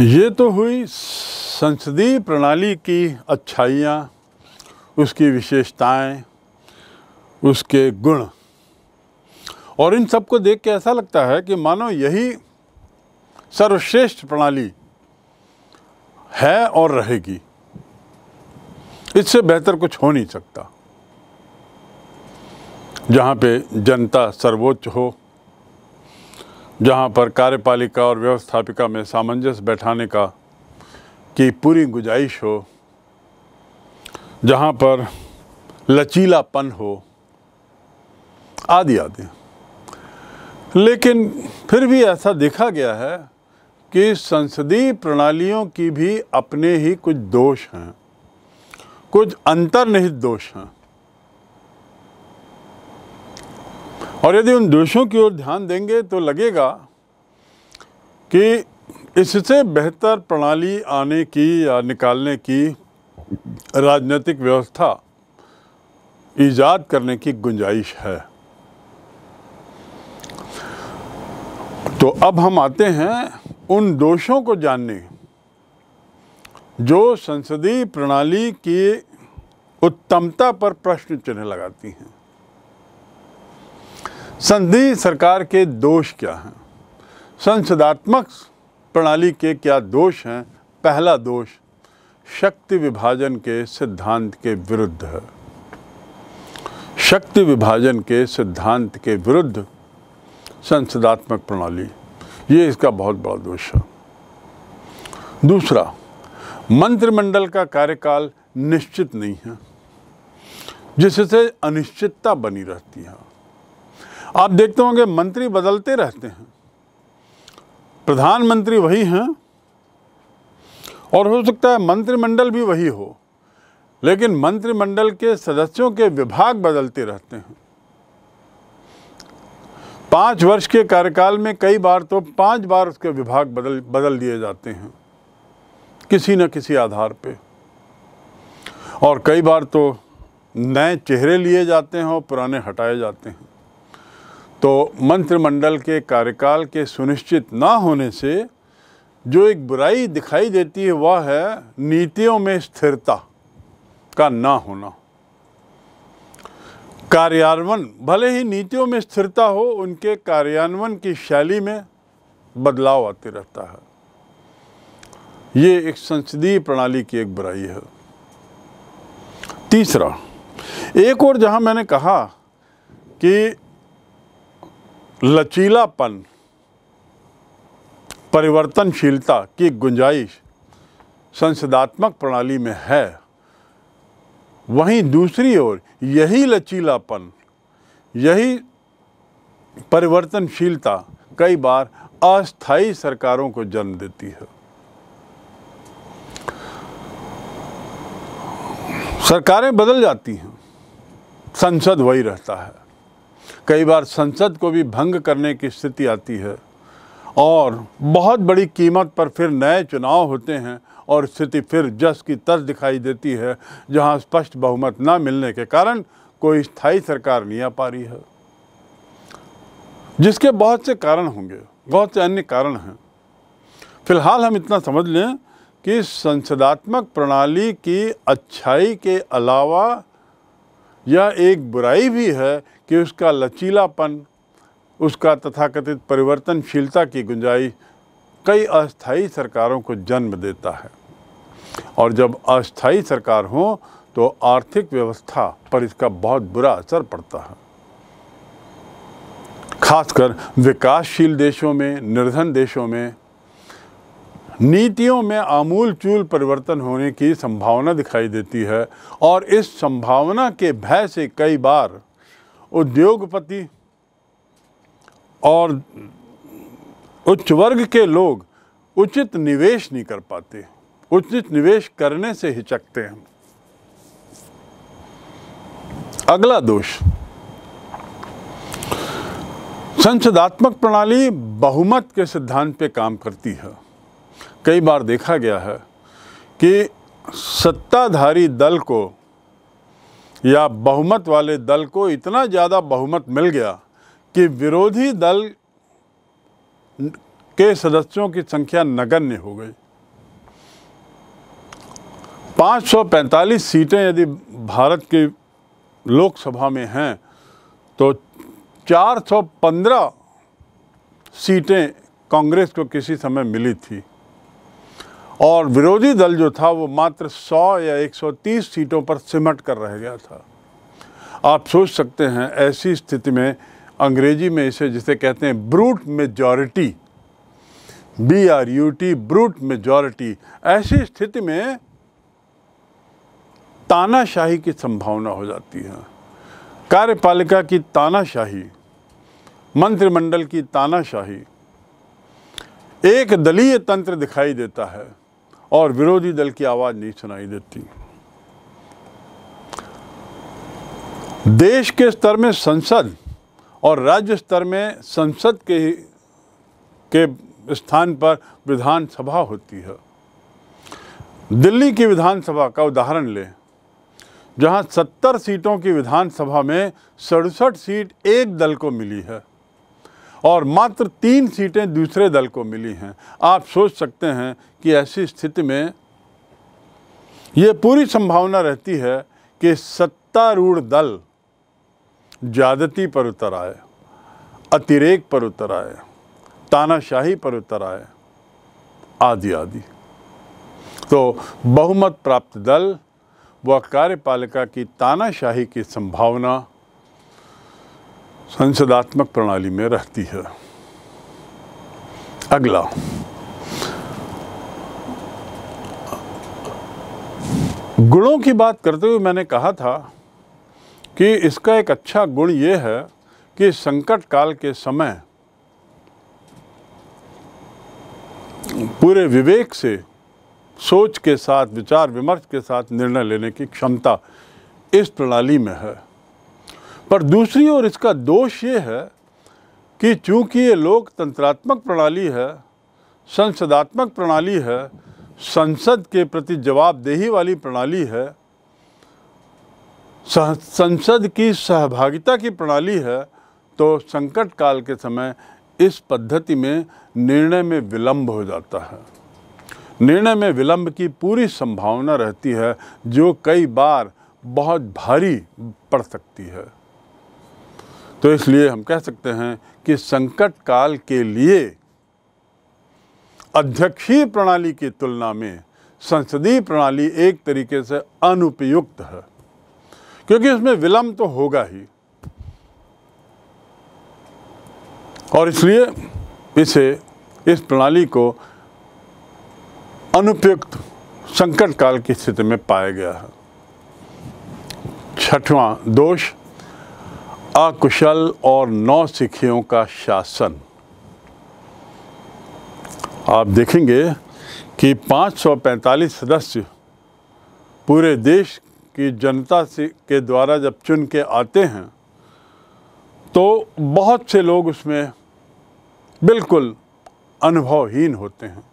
ये तो हुई संसदीय प्रणाली की अच्छाइयाँ उसकी विशेषताएं, उसके गुण और इन सबको देख के ऐसा लगता है कि मानो यही सर्वश्रेष्ठ प्रणाली है और रहेगी इससे बेहतर कुछ हो नहीं सकता जहाँ पे जनता सर्वोच्च हो जहां पर कार्यपालिका और व्यवस्थापिका में सामंजस्य बैठाने का की पूरी गुंजाइश हो जहां पर लचीलापन हो आदि आदि लेकिन फिर भी ऐसा देखा गया है कि संसदीय प्रणालियों की भी अपने ही कुछ दोष हैं कुछ अंतर्निहित दोष हैं और यदि उन दोषों की ओर ध्यान देंगे तो लगेगा कि इससे बेहतर प्रणाली आने की या निकालने की राजनीतिक व्यवस्था ईजाद करने की गुंजाइश है तो अब हम आते हैं उन दोषों को जानने जो संसदीय प्रणाली की उत्तमता पर प्रश्न चिन्ह लगाती हैं संधि सरकार के दोष क्या हैं संसदात्मक प्रणाली के क्या दोष हैं पहला दोष शक्ति विभाजन के सिद्धांत के विरुद्ध है शक्ति विभाजन के सिद्धांत के विरुद्ध संसदात्मक प्रणाली ये इसका बहुत बड़ा दोष है दूसरा मंत्रिमंडल का कार्यकाल निश्चित नहीं है जिससे अनिश्चितता बनी रहती है आप देखते होंगे मंत्री बदलते रहते हैं प्रधानमंत्री वही हैं और हो सकता है मंत्रिमंडल भी वही हो लेकिन मंत्रिमंडल के सदस्यों के विभाग बदलते रहते हैं पाँच वर्ष के कार्यकाल में कई बार तो पांच बार उसके विभाग बदल बदल दिए जाते हैं किसी न किसी आधार पे और कई बार तो नए चेहरे लिए जाते हैं और पुराने हटाए जाते हैं तो मंत्रिमंडल के कार्यकाल के सुनिश्चित ना होने से जो एक बुराई दिखाई देती है वह है नीतियों में स्थिरता का ना होना कार्यान्वयन भले ही नीतियों में स्थिरता हो उनके कार्यान्वयन की शैली में बदलाव आते रहता है ये एक संसदीय प्रणाली की एक बुराई है तीसरा एक और जहां मैंने कहा कि लचीलापन परिवर्तनशीलता की गुंजाइश संसदात्मक प्रणाली में है वहीं दूसरी ओर यही लचीलापन यही परिवर्तनशीलता कई बार अस्थाई सरकारों को जन्म देती है सरकारें बदल जाती हैं संसद वही रहता है कई बार संसद को भी भंग करने की स्थिति आती है और बहुत बड़ी कीमत पर फिर नए चुनाव होते हैं और स्थिति फिर जस की तस दिखाई देती है जहां स्पष्ट बहुमत ना मिलने के कारण कोई स्थायी सरकार नहीं आ पा रही है जिसके बहुत से कारण होंगे बहुत से अन्य कारण हैं फिलहाल हम इतना समझ लें कि संसदात्मक प्रणाली की अच्छाई के अलावा यह एक बुराई भी है कि उसका लचीलापन उसका तथाकथित परिवर्तनशीलता की गुंजाइश कई अस्थाई सरकारों को जन्म देता है और जब अस्थाई सरकार हो तो आर्थिक व्यवस्था पर इसका बहुत बुरा असर पड़ता है खासकर विकासशील देशों में निर्धन देशों में नीतियों में आमूल चूल परिवर्तन होने की संभावना दिखाई देती है और इस संभावना के भय से कई बार उद्योगपति और उच्च वर्ग के लोग उचित निवेश नहीं कर पाते उचित निवेश करने से हिचकते हैं अगला दोष संसदात्मक प्रणाली बहुमत के सिद्धांत पे काम करती है कई बार देखा गया है कि सत्ताधारी दल को या बहुमत वाले दल को इतना ज़्यादा बहुमत मिल गया कि विरोधी दल के सदस्यों की संख्या नगण्य हो गई 545 सीटें यदि भारत की लोकसभा में हैं तो 415 सीटें कांग्रेस को किसी समय मिली थी और विरोधी दल जो था वो मात्र 100 या 130 सीटों पर सिमट कर रह गया था आप सोच सकते हैं ऐसी स्थिति में अंग्रेजी में इसे जिसे कहते हैं brute majority B R U T brute majority ऐसी स्थिति में तानाशाही की संभावना हो जाती है कार्यपालिका की तानाशाही मंत्रिमंडल की तानाशाही एक दलीय तंत्र दिखाई देता है और विरोधी दल की आवाज़ नहीं सुनाई देती देश के स्तर में संसद और राज्य स्तर में संसद के के स्थान पर विधानसभा होती है दिल्ली की विधानसभा का उदाहरण लें जहां 70 सीटों की विधानसभा में सड़सठ सीट एक दल को मिली है और मात्र तीन सीटें दूसरे दल को मिली हैं आप सोच सकते हैं कि ऐसी स्थिति में ये पूरी संभावना रहती है कि सत्तारूढ़ दल ज्यादती पर उतर आए अतिरेक पर उतर आए तानाशाही पर उतर आए आदि आदि तो बहुमत प्राप्त दल व कार्यपालिका की तानाशाही की संभावना संसदात्मक प्रणाली में रहती है अगला गुणों की बात करते हुए मैंने कहा था कि इसका एक अच्छा गुण यह है कि संकट काल के समय पूरे विवेक से सोच के साथ विचार विमर्श के साथ निर्णय लेने की क्षमता इस प्रणाली में है पर दूसरी ओर इसका दोष ये है कि चूँकि ये लोकतंत्रात्मक प्रणाली है संसदात्मक प्रणाली है संसद के प्रति जवाबदेही वाली प्रणाली है संसद की सहभागिता की प्रणाली है तो संकट काल के समय इस पद्धति में निर्णय में विलंब हो जाता है निर्णय में विलंब की पूरी संभावना रहती है जो कई बार बहुत भारी पड़ सकती है तो इसलिए हम कह सकते हैं कि संकट काल के लिए अध्यक्षीय प्रणाली की तुलना में संसदीय प्रणाली एक तरीके से अनुपयुक्त है क्योंकि इसमें विलंब तो होगा ही और इसलिए इसे इस प्रणाली को अनुपयुक्त संकट काल की स्थिति में पाया गया है छठवां दोष अकुशल और नौ सिखियों का शासन आप देखेंगे कि 545 सदस्य पूरे देश की जनता से के द्वारा जब चुन के आते हैं तो बहुत से लोग उसमें बिल्कुल अनुभवहीन होते हैं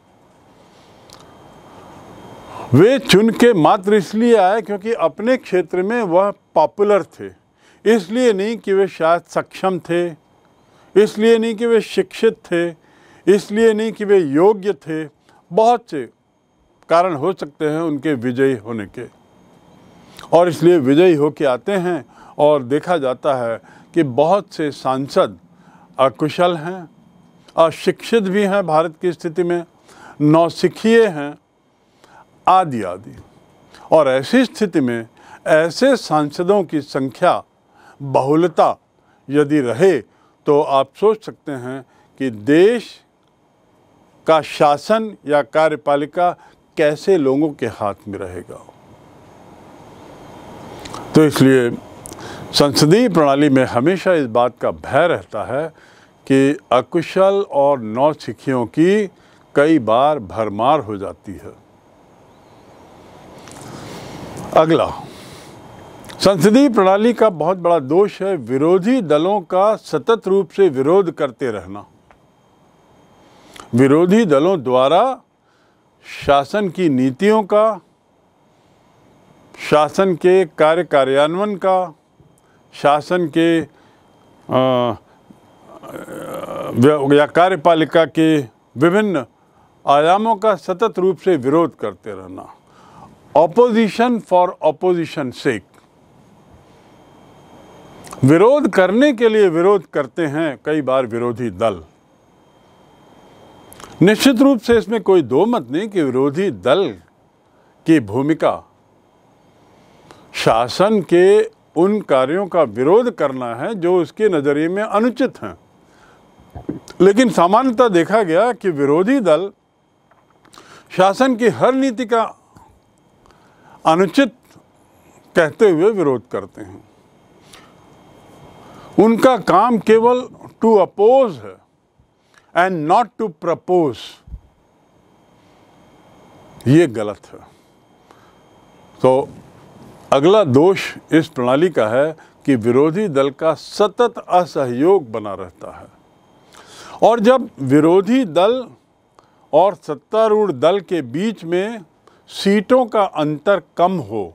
वे चुन के मात्र इसलिए आए क्योंकि अपने क्षेत्र में वह पॉपुलर थे इसलिए नहीं कि वे शायद सक्षम थे इसलिए नहीं कि वे शिक्षित थे इसलिए नहीं कि वे योग्य थे बहुत से कारण हो सकते हैं उनके विजयी होने के और इसलिए विजयी होके आते हैं और देखा जाता है कि बहुत से सांसद अकुशल हैं अशिक्षित भी हैं भारत की स्थिति में नौसिखिए हैं आदि आदि और ऐसी स्थिति में ऐसे सांसदों की संख्या बहुलता यदि रहे तो आप सोच सकते हैं कि देश का शासन या कार्यपालिका कैसे लोगों के हाथ में रहेगा तो इसलिए संसदीय प्रणाली में हमेशा इस बात का भय रहता है कि अकुशल और नौसिखियों की कई बार भरमार हो जाती है अगला संसदीय प्रणाली का बहुत बड़ा दोष है विरोधी दलों का सतत रूप से विरोध करते रहना विरोधी दलों द्वारा शासन की नीतियों का शासन के कार्य कार्यान्वयन का शासन के या कार्यपालिका के विभिन्न आयामों का सतत रूप से विरोध करते रहना ऑपोजिशन फॉर ऑपोजिशन सेक विरोध करने के लिए विरोध करते हैं कई बार विरोधी दल निश्चित रूप से इसमें कोई दो मत नहीं कि विरोधी दल की भूमिका शासन के उन कार्यों का विरोध करना है जो उसके नज़रिए में अनुचित हैं लेकिन सामान्यतः देखा गया कि विरोधी दल शासन की हर नीति का अनुचित कहते हुए विरोध करते हैं उनका काम केवल टू अपोज है एंड नॉट टू प्रपोज ये गलत है तो अगला दोष इस प्रणाली का है कि विरोधी दल का सतत असहयोग बना रहता है और जब विरोधी दल और सत्तारूढ़ दल के बीच में सीटों का अंतर कम हो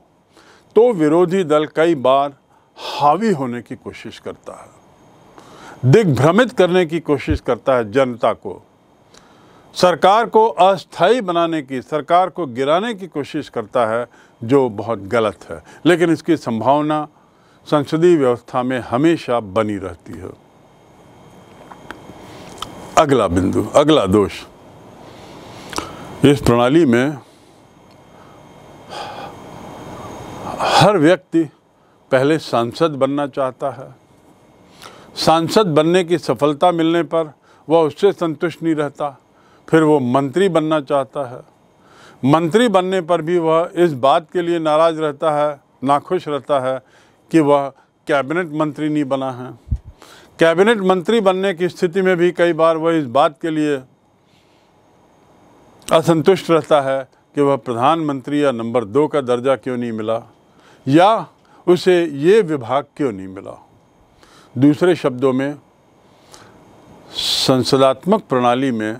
तो विरोधी दल कई बार हावी होने की कोशिश करता है दिग्भ्रमित करने की कोशिश करता है जनता को सरकार को अस्थाई बनाने की सरकार को गिराने की कोशिश करता है जो बहुत गलत है लेकिन इसकी संभावना संसदीय व्यवस्था में हमेशा बनी रहती है अगला बिंदु अगला दोष इस प्रणाली में हर व्यक्ति पहले सांसद बनना चाहता है सांसद बनने की सफलता मिलने पर वह उससे संतुष्ट नहीं रहता फिर वो मंत्री बनना चाहता है मंत्री बनने पर भी वह इस बात के लिए नाराज़ रहता है नाखुश रहता है कि वह कैबिनेट मंत्री नहीं बना है कैबिनेट मंत्री बनने की स्थिति में भी कई बार वह इस बात के लिए असंतुष्ट रहता है कि वह प्रधानमंत्री या नंबर दो का दर्जा क्यों नहीं मिला या उसे ये विभाग क्यों नहीं मिला दूसरे शब्दों में संसदात्मक प्रणाली में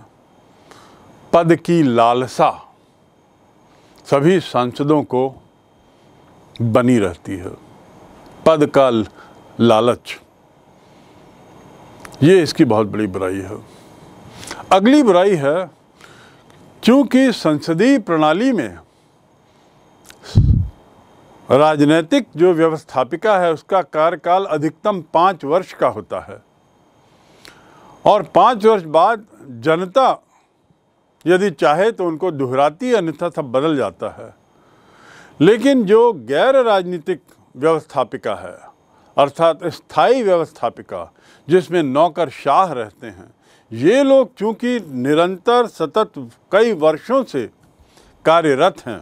पद की लालसा सभी सांसदों को बनी रहती है पद का लालच ये इसकी बहुत बड़ी बुराई है अगली बुराई है क्योंकि संसदीय प्रणाली में राजनीतिक जो व्यवस्थापिका है उसका कार्यकाल अधिकतम पाँच वर्ष का होता है और पाँच वर्ष बाद जनता यदि चाहे तो उनको दोहराती अन्यथा सब बदल जाता है लेकिन जो गैर राजनीतिक व्यवस्थापिका है अर्थात स्थायी व्यवस्थापिका जिसमें नौकर शाह रहते हैं ये लोग चूंकि निरंतर सतत कई वर्षों से कार्यरत हैं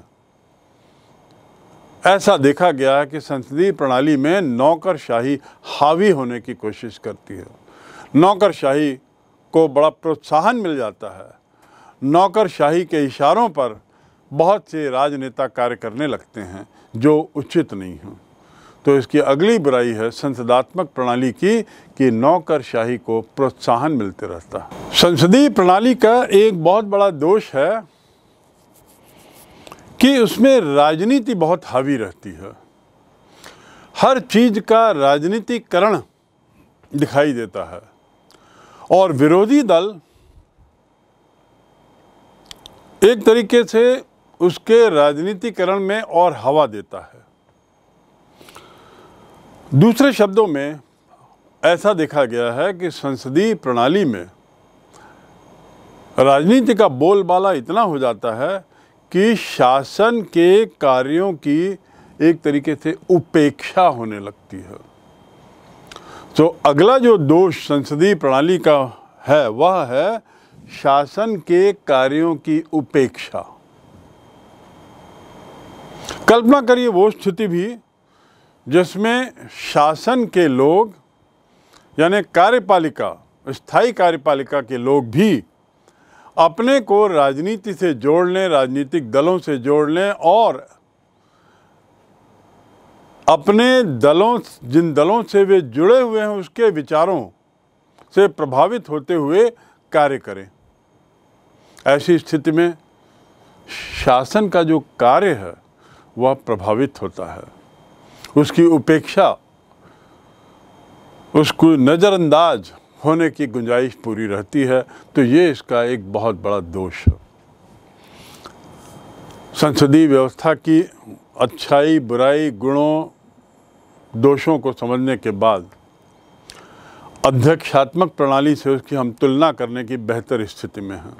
ऐसा देखा गया है कि संसदीय प्रणाली में नौकरशाही हावी होने की कोशिश करती है नौकरशाही को बड़ा प्रोत्साहन मिल जाता है नौकरशाही के इशारों पर बहुत से राजनेता कार्य करने लगते हैं जो उचित नहीं हैं तो इसकी अगली बुराई है संसदात्मक प्रणाली की कि नौकरशाही को प्रोत्साहन मिलते रहता है संसदीय प्रणाली का एक बहुत बड़ा दोष है कि उसमें राजनीति बहुत हावी रहती है हर चीज़ का राजनीतिकरण दिखाई देता है और विरोधी दल एक तरीके से उसके राजनीतिकरण में और हवा देता है दूसरे शब्दों में ऐसा देखा गया है कि संसदीय प्रणाली में राजनीति का बोलबाला इतना हो जाता है कि शासन के कार्यों की एक तरीके से उपेक्षा होने लगती है तो अगला जो दोष संसदीय प्रणाली का है वह है शासन के कार्यों की उपेक्षा कल्पना करिए वो स्थिति भी जिसमें शासन के लोग यानी कार्यपालिका स्थायी कार्यपालिका के लोग भी अपने को राजनीति से जोड़ लें राजनीतिक दलों से जोड़ लें और अपने दलों जिन दलों से वे जुड़े हुए हैं उसके विचारों से प्रभावित होते हुए कार्य करें ऐसी स्थिति में शासन का जो कार्य है वह प्रभावित होता है उसकी उपेक्षा उसको नज़रअंदाज़ होने की गुंजाइश पूरी रहती है तो ये इसका एक बहुत बड़ा दोष है संसदीय व्यवस्था की अच्छाई बुराई गुणों दोषों को समझने के बाद अध्यक्षात्मक प्रणाली से उसकी हम तुलना करने की बेहतर स्थिति में हैं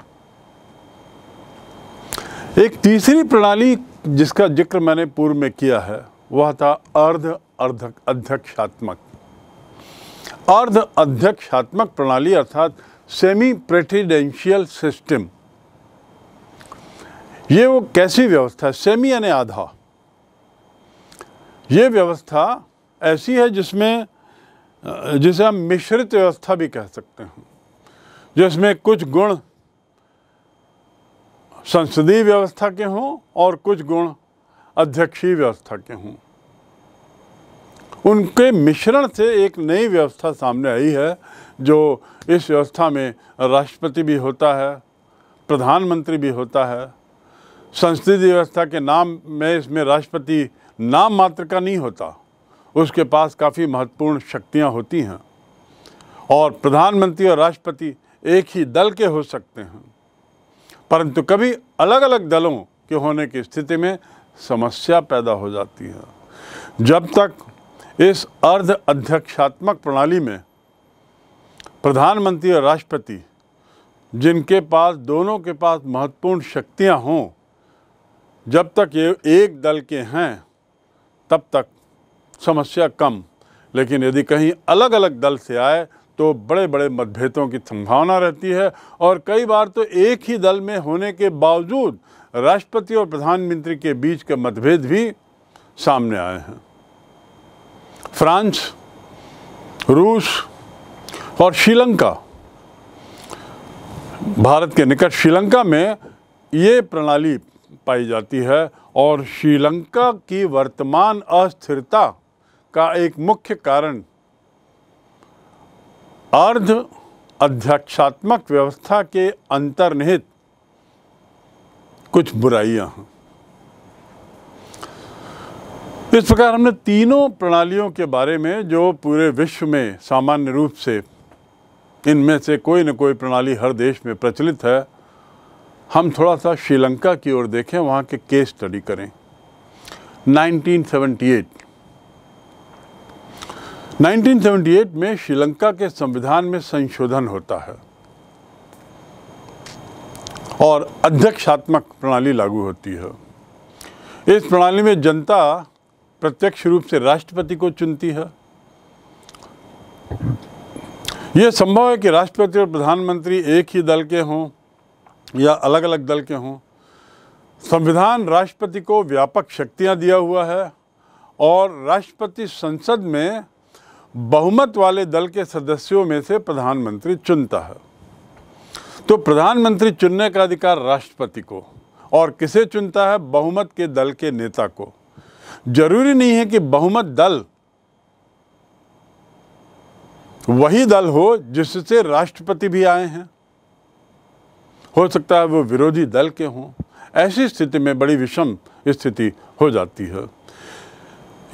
एक तीसरी प्रणाली जिसका जिक्र मैंने पूर्व में किया है वह था अर्ध अर्ध अध्यक्षात्मक अर्ध अध्यक्षात्मक प्रणाली अर्थात सेमी प्रेसिडेंशियल सिस्टम ये वो कैसी व्यवस्था है सेमी यानी आधा ये व्यवस्था ऐसी है जिसमें जिसे हम मिश्रित व्यवस्था भी कह सकते हैं जिसमें कुछ गुण संसदीय व्यवस्था के हों और कुछ गुण अध्यक्षीय व्यवस्था के हों उनके मिश्रण से एक नई व्यवस्था सामने आई है जो इस व्यवस्था में राष्ट्रपति भी होता है प्रधानमंत्री भी होता है संस्कृति व्यवस्था के नाम में इसमें राष्ट्रपति नाम मात्र का नहीं होता उसके पास काफ़ी महत्वपूर्ण शक्तियां होती हैं और प्रधानमंत्री और राष्ट्रपति एक ही दल के हो सकते हैं परंतु कभी अलग अलग दलों के होने की स्थिति में समस्या पैदा हो जाती है जब तक इस अर्ध अध्यक्षात्मक प्रणाली में प्रधानमंत्री और राष्ट्रपति जिनके पास दोनों के पास महत्वपूर्ण शक्तियां हों जब तक ये एक दल के हैं तब तक समस्या कम लेकिन यदि कहीं अलग अलग दल से आए तो बड़े बड़े मतभेदों की संभावना रहती है और कई बार तो एक ही दल में होने के बावजूद राष्ट्रपति और प्रधानमंत्री के बीच के मतभेद भी सामने आए हैं फ्रांस रूस और श्रीलंका भारत के निकट श्रीलंका में ये प्रणाली पाई जाती है और श्रीलंका की वर्तमान अस्थिरता का एक मुख्य कारण अर्ध अध्यक्षात्मक व्यवस्था के अंतर्निहित कुछ बुराइयां हैं तो इस प्रकार हमने तीनों प्रणालियों के बारे में जो पूरे विश्व में सामान्य रूप से इनमें से कोई न कोई प्रणाली हर देश में प्रचलित है हम थोड़ा सा श्रीलंका की ओर देखें वहाँ के केस स्टडी करें 1978 1978 में श्रीलंका के संविधान में संशोधन होता है और अध्यक्षात्मक प्रणाली लागू होती है इस प्रणाली में जनता प्रत्यक्ष रूप से राष्ट्रपति को चुनती है यह संभव है कि राष्ट्रपति और प्रधानमंत्री एक ही दल के हों या अलग अलग दल के हों संविधान राष्ट्रपति को व्यापक शक्तियां दिया हुआ है और राष्ट्रपति संसद में बहुमत वाले दल के सदस्यों में से प्रधानमंत्री चुनता है तो प्रधानमंत्री चुनने का अधिकार राष्ट्रपति को और किसे चुनता है बहुमत के दल के नेता को जरूरी नहीं है कि बहुमत दल वही दल हो जिससे राष्ट्रपति भी आए हैं हो सकता है वो विरोधी दल के हों ऐसी स्थिति में बड़ी विषम स्थिति हो जाती है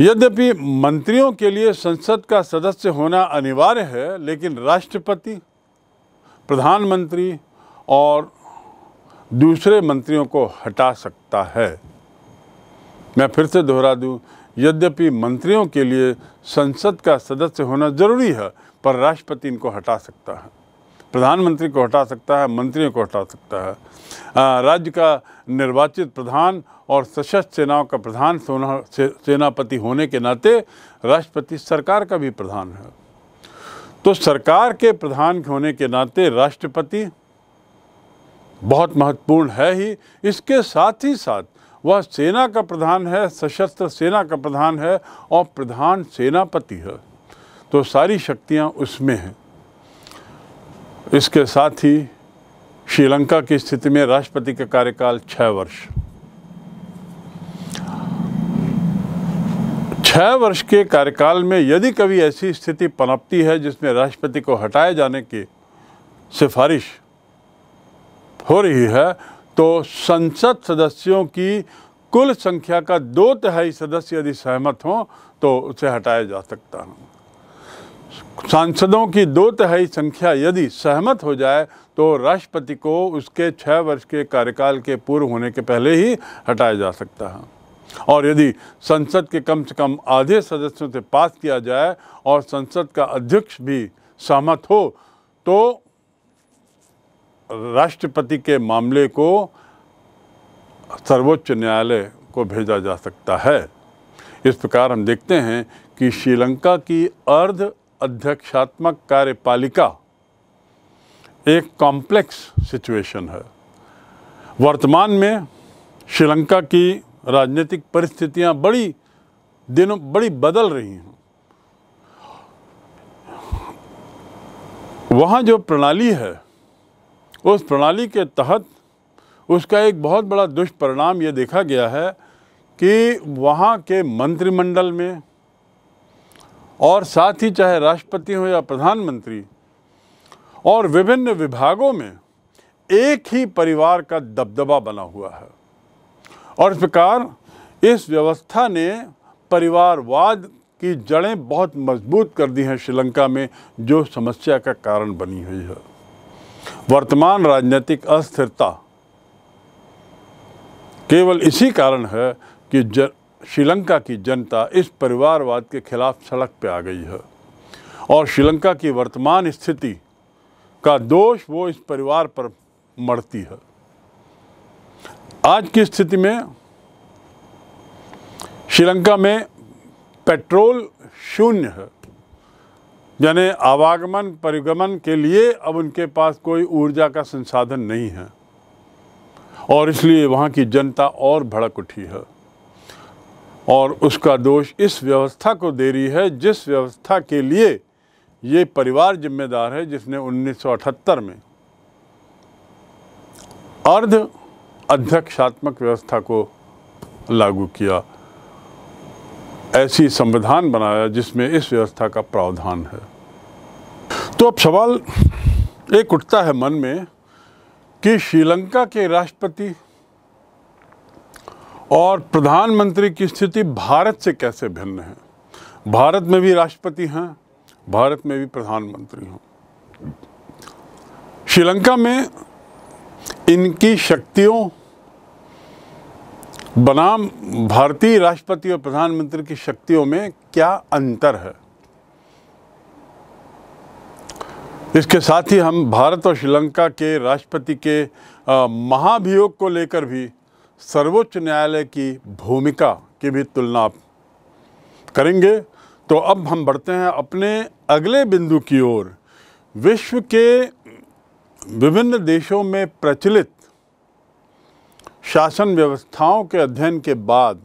यद्यपि मंत्रियों के लिए संसद का सदस्य होना अनिवार्य है लेकिन राष्ट्रपति प्रधानमंत्री और दूसरे मंत्रियों को हटा सकता है मैं फिर से दोहरा दूं यद्यपि मंत्रियों के लिए संसद का सदस्य होना जरूरी है पर राष्ट्रपति इनको हटा सकता है प्रधानमंत्री को हटा सकता है मंत्रियों को हटा सकता है राज्य का निर्वाचित प्रधान और सशस्त्र सेनाओं का प्रधान सेनापति होने के नाते राष्ट्रपति सरकार का भी प्रधान है तो सरकार के प्रधान होने के नाते राष्ट्रपति बहुत महत्वपूर्ण है ही इसके साथ ही साथ वह सेना का प्रधान है सशस्त्र सेना का प्रधान है और प्रधान सेनापति है तो सारी शक्तियां उसमें हैं इसके साथ ही श्रीलंका की स्थिति में राष्ट्रपति का कार्यकाल छः वर्ष छः वर्ष के कार्यकाल में यदि कभी ऐसी स्थिति पनपती है जिसमें राष्ट्रपति को हटाए जाने की सिफारिश हो रही है तो संसद सदस्यों की कुल संख्या का दो तिहाई सदस्य यदि सहमत हों तो उसे हटाया जा सकता है सांसदों की दो तिहाई संख्या यदि सहमत हो जाए तो राष्ट्रपति को उसके छः वर्ष के कार्यकाल के पूर्व होने के पहले ही हटाया जा सकता है और यदि संसद के कम से कम आधे सदस्यों से पास किया जाए और संसद का अध्यक्ष भी सहमत हो तो राष्ट्रपति के मामले को सर्वोच्च न्यायालय को भेजा जा सकता है इस प्रकार हम देखते हैं कि श्रीलंका की अर्ध अध्यक्षात्मक कार्यपालिका एक कॉम्प्लेक्स सिचुएशन है वर्तमान में श्रीलंका की राजनीतिक परिस्थितियां बड़ी दिनों बड़ी बदल रही हैं वहाँ जो प्रणाली है उस प्रणाली के तहत उसका एक बहुत बड़ा दुष्परिणाम ये देखा गया है कि वहाँ के मंत्रिमंडल में और साथ ही चाहे राष्ट्रपति हो या प्रधानमंत्री और विभिन्न विभागों में एक ही परिवार का दबदबा बना हुआ है और इस प्रकार इस व्यवस्था ने परिवारवाद की जड़ें बहुत मजबूत कर दी हैं श्रीलंका में जो समस्या का कारण बनी हुई है वर्तमान राजनीतिक अस्थिरता केवल इसी कारण है कि ज श्रीलंका की जनता इस परिवारवाद के खिलाफ सड़क पर आ गई है और श्रीलंका की वर्तमान स्थिति का दोष वो इस परिवार पर मरती है आज की स्थिति में श्रीलंका में पेट्रोल शून्य है यानी आवागमन परिगमन के लिए अब उनके पास कोई ऊर्जा का संसाधन नहीं है और इसलिए वहाँ की जनता और भड़क उठी है और उसका दोष इस व्यवस्था को दे रही है जिस व्यवस्था के लिए ये परिवार जिम्मेदार है जिसने 1978 में अर्ध अध्यक्षात्मक व्यवस्था को लागू किया ऐसी संविधान बनाया जिसमें इस व्यवस्था का प्रावधान है तो अब सवाल एक उठता है मन में कि श्रीलंका के राष्ट्रपति और प्रधानमंत्री की स्थिति भारत से कैसे भिन्न है भारत में भी राष्ट्रपति हैं भारत में भी प्रधानमंत्री हैं श्रीलंका में इनकी शक्तियों बनाम भारतीय राष्ट्रपति और प्रधानमंत्री की शक्तियों में क्या अंतर है इसके साथ ही हम भारत और श्रीलंका के राष्ट्रपति के महाभियोग को लेकर भी सर्वोच्च न्यायालय की भूमिका की भी तुलना करेंगे तो अब हम बढ़ते हैं अपने अगले बिंदु की ओर विश्व के विभिन्न देशों में प्रचलित शासन व्यवस्थाओं के अध्ययन के बाद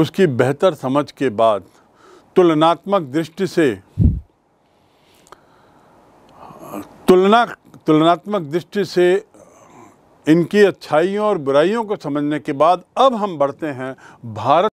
उसकी बेहतर समझ के बाद तुलनात्मक दृष्टि से तुलना तुलनात्मक दृष्टि से इनकी अच्छाइयों और बुराइयों को समझने के बाद अब हम बढ़ते हैं भारत